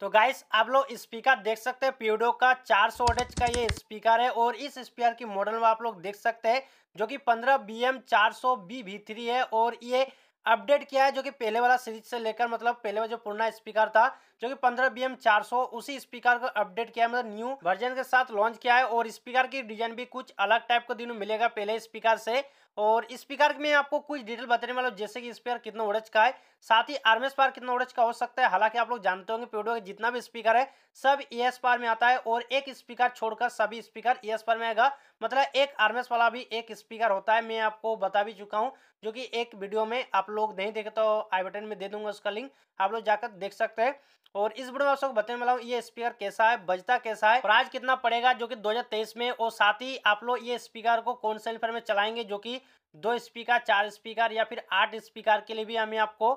तो गाइस आप लोग स्पीकर देख सकते हैं प्यूडो का चार सौ का ये स्पीकर है और इस स्पीकर की मॉडल में आप लोग देख सकते हैं जो कि 15 बी एम चार सौ बी भी थ्री है और ये अपडेट किया है जो कि पहले वाला सीरीज से लेकर मतलब पहले वाला जो पुराना स्पीकर था जो कि 15 बी एम चार सौ उसी स्पीकर को अपडेट किया है मतलब न्यू वर्जन के साथ लॉन्च किया है और स्पीकर की डिजाइन भी कुछ अलग टाइप को दिन मिलेगा पहले स्पीकर से और स्पीकर में आपको कुछ डिटेल बताने वाला हूँ जैसे कि स्पीकर कितना ओडज का है साथ ही आरमेस पार कितना ओडज का हो सकता है हालांकि आप लोग जानते होंगे पेडो का जितना भी स्पीकर है सब ई एस पार में आता है और एक स्पीकर छोड़कर सभी स्पीकर ई एस पार में आएगा मतलब एक आरमेस वाला भी एक स्पीकर होता है मैं आपको बता भी चुका हूँ जो कि एक वीडियो में आप लोग नहीं देखे तो आई बटन में दे दूंगा उसका लिंक आप लोग जाकर देख सकते हैं और इस वीडियो में आप सबको बताने वाला हूँ ये स्पीकर कैसा है बजता कैसा है प्राइस कितना पड़ेगा जो कि 2023 में और साथ ही आप लोग ये स्पीकर को कौन से में चलाएंगे जो कि दो स्पीकर चार स्पीकर या फिर आठ स्पीकर के लिए भी हमें आपको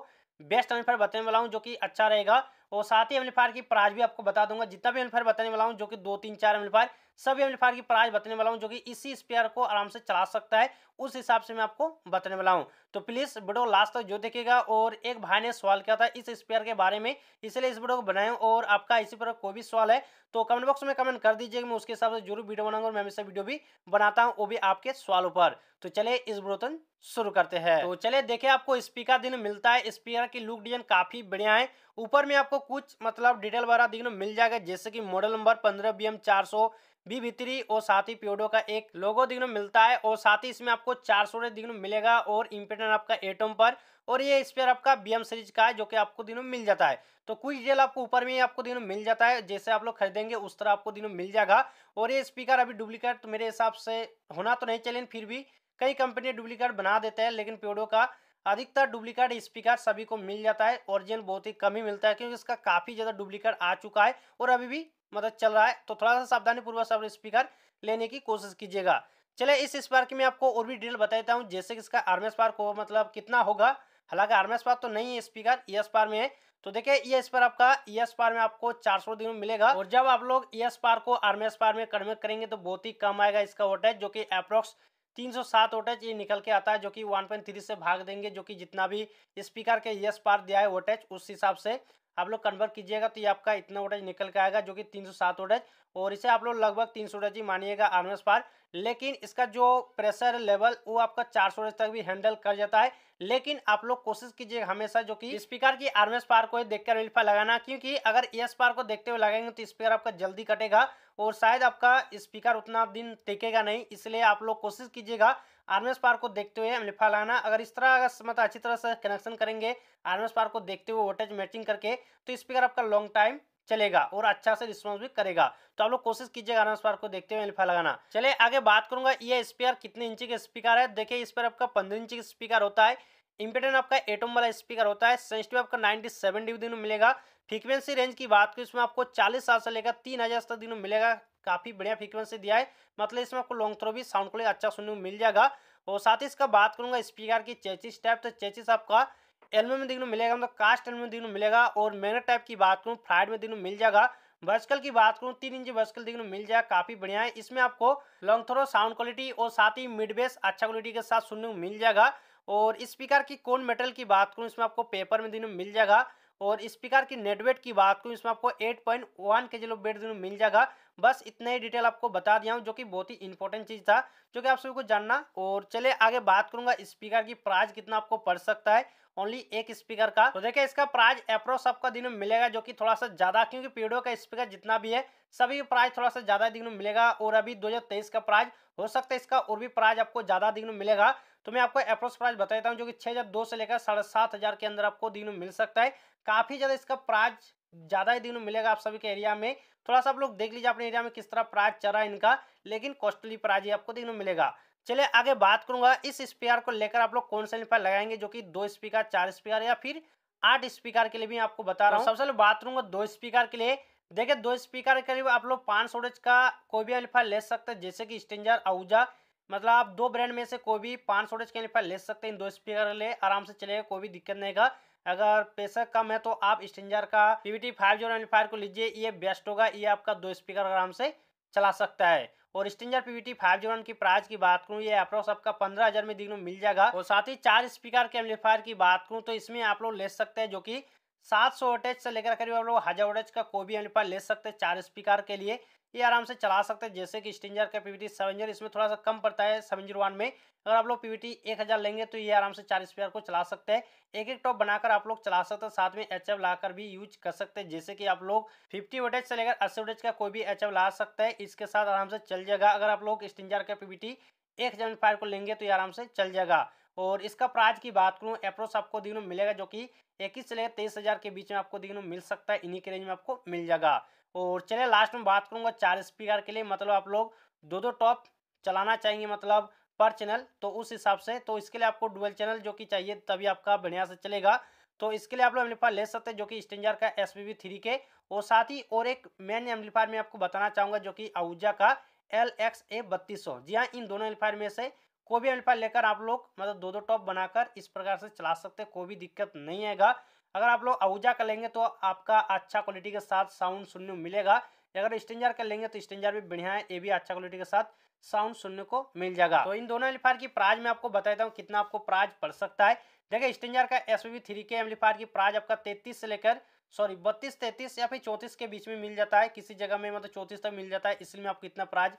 बेस्ट एम्पलीफायर बताने वाला हूँ जो कि अच्छा रहेगा और साथ ही एम्पलीफायर की प्राइस भी आपको बता दूंगा जितना भी एम्पलीफायर बताने वाला हूँ जो कि दो तीन चार एम्पलीफायर सभी एम्पलीफायर की प्राइस बताने वाला हूँ जो कि इसी स्पेयर को आराम से चला सकता है उस हिसाब से मैं आपको बताने वाला हूँ तो प्लीज़ वीडियो लास्ट तक जो देखेगा और एक भाई ने सवाल किया था इस स्पेयर के बारे में इसलिए इस वीडियो को बनाएं और आपका इसी पर कोई भी सवाल है तो कमेंट बॉक्स में कमेंट कर दीजिए मैं उसके हिसाब से जरूर वीडियो बनाऊंगा और मैं हमेशा वीडियो भी बनाता हूँ वो भी आपके सवालों पर तो चले इस ब्रोतन शुरू करते हैं तो चले देखे आपको स्पीकर दिन मिलता है स्पीकर की लुक डिजाइन काफी बढ़िया है ऊपर में आपको कुछ मतलब डिटेल वगैरह दिखने मिल जाएगा जैसे कि मॉडल नंबर पंद्रह बी एम चार सौ बी भित्री और साथ ही प्योडो का एक लोगो देखने मिलता है और साथ ही इसमें आपको चार सौ देखने मिलेगा और इम्पेटन आपका एटम पर और ये स्पेयर आपका बी सीरीज का है जो कि आपको दिनों मिल जाता है तो कुछ डिटेल आपको ऊपर में आपको दिनों मिल जाता है जैसे आप लोग खरीदेंगे उस तरह आपको दिनों मिल जाएगा और ये स्पीकर अभी डुप्लीकेट तो मेरे हिसाब से होना तो नहीं चले फिर भी कई कंपनी डुप्लीकेट बना देते हैं लेकिन प्योडो का अधिकतर डुप्लीकेट स्पीकर सभी को मिल जाता है ओरिजिनल बहुत ही कम ही मिलता है क्योंकि इसका काफ़ी ज़्यादा डुप्लीकेट आ चुका है और अभी भी मतलब चल रहा है तो थोड़ा सा सावधानी पूर्वक सब स्पीकर लेने की कोशिश कीजिएगा चले इस स्पार्क में आपको और भी डिटेल बता देता हूँ जैसे कि इसका आर्मी स्पार्क हो मतलब कितना होगा हालांकि आर्मी स्पार्क तो नहीं है स्पीकर ई एस पार में तो देखिए ई स्पार आपका ई एस पार में आपको चार सौ दिन मिलेगा और जब आप लोग ई एस पार को आर्मी स्पार में कन्वर्ट करेंगे तो बहुत ही कम आएगा इसका वोटेज जो कि अप्रोक्स 307 वोल्टेज ये निकल के आता है जो कि 1.3 से भाग देंगे जो कि जितना भी स्पीकर के यस पार दिया है वोल्टेज उस हिसाब से आप लोग कन्वर्ट कीजिएगा तो ये आपका इतना वोल्टेज निकल के आएगा जो कि 307 वोल्टेज और इसे आप लोग लगभग 300 वोटेज ही मानिएगा आरएमएस पार लेकिन इसका जो प्रेशर लेवल वो आपका 400 तक भी हैंडल कर जाता है लेकिन आप लोग कोशिश कीजिए हमेशा जो कि स्पीकर की आर्मेस पार को देखकर वेलफा लगाना क्योंकि अगर एस पार को देखते हुए लगाएंगे तो स्पीकर आपका जल्दी कटेगा और शायद आपका स्पीकर उतना दिन टेकेगा नहीं इसलिए आप लोग कोशिश कीजिएगा आर्मेस पार को देखते हुए एम्लिफा लगाना अगर इस तरह अगर मतलब अच्छी तरह से कनेक्शन करेंगे आर्मेस पार को देखते हुए वोल्टेज मैचिंग करके तो स्पीकर आपका लॉन्ग टाइम चलेगा और अच्छा से रिस्पॉन्स भी करेगा तो आप लोग कोशिश कीजिएगा ना स्पार्क को देखते हुए एल्फा लगाना चले आगे बात करूंगा ये स्पीकर कितने इंची का स्पीकर है देखिए इस पर आपका पंद्रह इंची का स्पीकर होता है इंपेडेंट आपका एटम वाला स्पीकर होता है सेंसिटिव आपका 97 डिग्री दिनों मिलेगा फ्रीक्वेंसी रेंज की बात करें इसमें आपको 40 साल से लेकर 3000 तक दिनों मिलेगा काफ़ी बढ़िया फ्रीक्वेंसी दिया है मतलब इसमें आपको लॉन्ग थ्रो भी साउंड को क्वालिटी अच्छा सुनने को मिल जाएगा और साथ ही इसका बात करूंगा स्पीकर की चेचिस टाइप तो चेचिस आपका एलुमिनियम में देखने मिलेगा मतलब कास्ट एलुमिनियम देखने मिलेगा और मैनर टाइप की बात करूँ फ्राइड में देखने मिल जाएगा वर्सकल की बात करूँ तीन इंच वर्सकल देखने मिल जाएगा काफी बढ़िया है इसमें आपको लॉन्ग थ्रो साउंड क्वालिटी और साथ ही मिड बेस अच्छा क्वालिटी के साथ सुनने को मिल जाएगा और स्पीकर की कौन मेटल की बात करूँ इसमें आपको पेपर में देखने मिल जाएगा और स्पीकर की नेटवेट की बात करूँ इसमें आपको एट पॉइंट वन के जी बेट मिल जाएगा बस इतना ही डिटेल आपको बता दिया हूँ जो कि बहुत ही इंपॉर्टेंट चीज़ था जो कि आप सभी को जानना और चले आगे बात करूंगा स्पीकर की प्राइस कितना आपको पड़ सकता है ओनली एक स्पीकर का तो देखिए इसका प्राइस अप्रोक्स आपका दिन में मिलेगा जो कि थोड़ा सा ज्यादा क्योंकि पीडियो का स्पीकर जितना भी है सभी प्राइस थोड़ा सा ज्यादा दिन में मिलेगा और अभी 2023 का प्राइज हो सकता है इसका और भी प्राइज आपको ज्यादा दिन में मिलेगा तो मैं आपको अप्रोक्स प्राइज बता देता हूँ जो कि छह से लेकर साढ़े के अंदर आपको दिन में मिल सकता है काफी ज्यादा इसका प्राइज ज़्यादा ही दिन मिलेगा आप सभी के एरिया में थोड़ा सा आप लोग देख लीजिए अपने एरिया में किस तरह प्राइज है इनका लेकिन कॉस्टली प्राइज ही आपको देखने मिलेगा चलिए आगे बात करूंगा इस स्पीकर को लेकर आप लोग कौन सा निफा लगाएंगे जो कि दो स्पीकर चार स्पीकर या फिर आठ स्पीकर के लिए भी आपको बता रहा हूँ हाँ। सबसे पहले बात करूंगा दो स्पीकर के लिए देखिए दो स्पीकर के लिए आप लोग पाँच सौ का कोई भी अल्फा ले सकते हैं जैसे कि स्टेंजर आउजा मतलब आप दो ब्रांड में से कोई भी पाँच सौ के अल्फा ले सकते हैं इन दो स्पीकर के लिए आराम से चलेगा कोई भी दिक्कत नहीं का अगर प्रेशर कम है तो आप स्टेंजर का पीवीटी फाइव जीरो एम्पलीफायर को लीजिए ये बेस्ट होगा ये आपका दो स्पीकर आराम से चला सकता है और स्टेंजर पीवीटी फाइव जीरो की प्राइस की बात करूँ ये अप्रोक्स आपका पंद्रह हजार में दिखने मिल जाएगा और साथ ही चार स्पीकर के एम्पलीफायर की बात करूँ तो इसमें आप लोग ले सकते हैं जो कि सात सौ वोटेज से लेकर करीब आप लोग हज़ार वोटेज का कोई भी एम्पलीफायर ले सकते हैं चार स्पीकर के लिए ये आराम से चला सकते हैं जैसे कि स्टेंजर का पीवीटी सेवन इसमें थोड़ा सा कम पड़ता है सेवन जीरो वन में अगर आप लोग पीवीटी एक हज़ार लेंगे तो ये आराम से चालीस हज़ार को चला सकते हैं एक एक टॉप बनाकर आप लोग चला सकते हैं साथ में एच एफ लाकर भी यूज कर सकते हैं जैसे कि आप लोग फिफ्टी वोटेज से लेकर अस्सी वोटेज का कोई भी एच ला सकते हैं इसके साथ आराम से चल जाएगा अगर आप लोग स्टेंजर का पीवीटी एक को लेंगे तो ये आराम से चल जाएगा और इसका प्राइज की बात करूँ अप्रोच आपको दिनों मिलेगा जो कि इक्कीस से लेकर तेईस के बीच में आपको दिनों मिल सकता है इन्हीं के रेंज में आपको मिल जाएगा और चलिए लास्ट में बात करूँगा चार स्पीकर के लिए मतलब आप लोग दो दो टॉप चलाना चाहेंगे मतलब पर चैनल तो उस हिसाब से तो इसके लिए आपको डुअल चैनल जो कि चाहिए तभी आपका बढ़िया से चलेगा तो इसके लिए आप लोग एम्पलीफायर ले सकते हैं जो कि स्टेंजर का एस बी थ्री के और साथ ही और एक मेन एम्पलीफायर में आपको बताना चाहूँगा जो कि आहूजा का एल एक्स ए बत्तीस सौ जी हाँ इन दोनों एम्पलीफायर में से कोई भी एम्पलीफायर लेकर आप लोग मतलब दो दो टॉप बनाकर इस प्रकार से चला सकते हैं कोई भी दिक्कत नहीं आएगा अगर आप लोग आहूजा का लेंगे तो आपका अच्छा क्वालिटी के साथ साउंड सुनने मिलेगा अगर स्टेंजर का लेंगे तो स्टेंजर भी बढ़िया है ये भी अच्छा क्वालिटी के साथ साउंड सुनने को मिल जाएगा तो इन दोनों एम्पलीफायर की प्राइज मैं आपको बताता हूँ कितना आपको प्राइज पड़ सकता है देखिए स्टेंजर का एस वी थ्री के एम्पलीफायर की प्राइज आपका तैतीस से लेकर सॉरी बत्तीस तैतीस या फिर चौंतीस के बीच में मिल जाता है किसी जगह में मतलब चौंतीस तक मिल जाता है इसलिए मैं आपको इतना प्राइज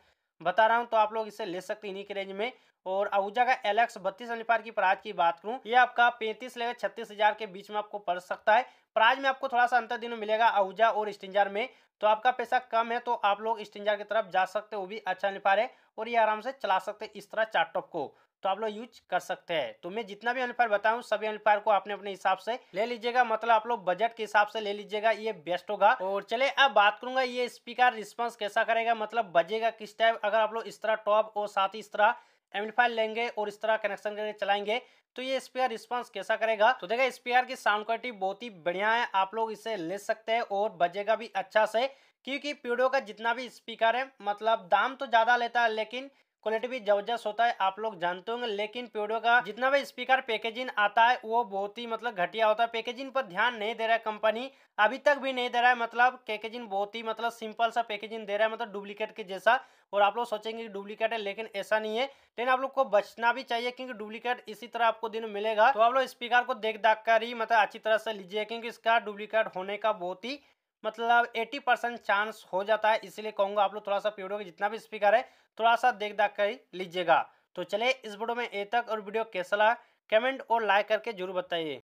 बता रहा हूँ तो आप लोग इसे ले सकते हैं इन्हीं के रेंज में और आहूजा का एल एक्स बत्तीस अनुपात की प्राइज की बात करूँ ये आपका पैंतीस लेकर छत्तीस हजार के बीच में आपको पड़ सकता है प्राइज में आपको थोड़ा सा अंतर दिन मिलेगा आहूजा और स्टिंजार में तो आपका पैसा कम है तो आप लोग स्टिंजार की तरफ जा सकते हो भी अच्छा निपार है और ये आराम से चला सकते इस तरह चार्टॉप को तो आप लोग यूज कर सकते हैं तो मैं जितना भी अनुपायर बताऊँ सभी अनुपायर को आपने अपने हिसाब से ले लीजिएगा मतलब आप लोग बजट के हिसाब से ले लीजिएगा ये बेस्ट होगा और चले अब बात करूंगा ये स्पीकर रिस्पॉन्स कैसा करेगा मतलब बजेगा किस टाइप अगर आप लोग इस तरह टॉप और साथ ही इस तरह एम्पलीफायर लेंगे और इस तरह कनेक्शन करके चलाएंगे तो ये स्पीयर रिस्पांस कैसा करेगा तो देखा स्पीयर की साउंड क्वालिटी बहुत ही बढ़िया है आप लोग इसे ले सकते हैं और बजेगा भी अच्छा से क्योंकि पीडो का जितना भी स्पीकर है मतलब दाम तो ज़्यादा लेता है लेकिन क्वालिटी भी जबरदस्त होता है आप लोग जानते होंगे लेकिन प्योडो का जितना भी स्पीकर पैकेजिंग आता है वो बहुत ही मतलब घटिया होता है पैकेजिंग पर ध्यान नहीं दे रहा है कंपनी अभी तक भी नहीं दे रहा है मतलब पैकेजिंग बहुत ही मतलब सिंपल सा पैकेजिंग दे रहा है मतलब डुप्लीकेट के जैसा और आप लोग सोचेंगे कि डुप्लीकेट है लेकिन ऐसा नहीं है लेकिन आप लोग को बचना भी चाहिए क्योंकि डुप्लीकेट इसी तरह आपको दिन मिलेगा तो आप लोग स्पीकर को देख दाख कर ही मतलब अच्छी तरह से लीजिए क्योंकि इसका डुप्लीकेट होने का बहुत ही मतलब 80 परसेंट चांस हो जाता है इसलिए कहूँगा आप लोग थोड़ा सा वीडियो के जितना भी स्पीकर है थोड़ा सा देख दाख कर लीजिएगा तो चलिए इस वीडियो में ए तक और वीडियो कैसा लगा कमेंट और लाइक करके जरूर बताइए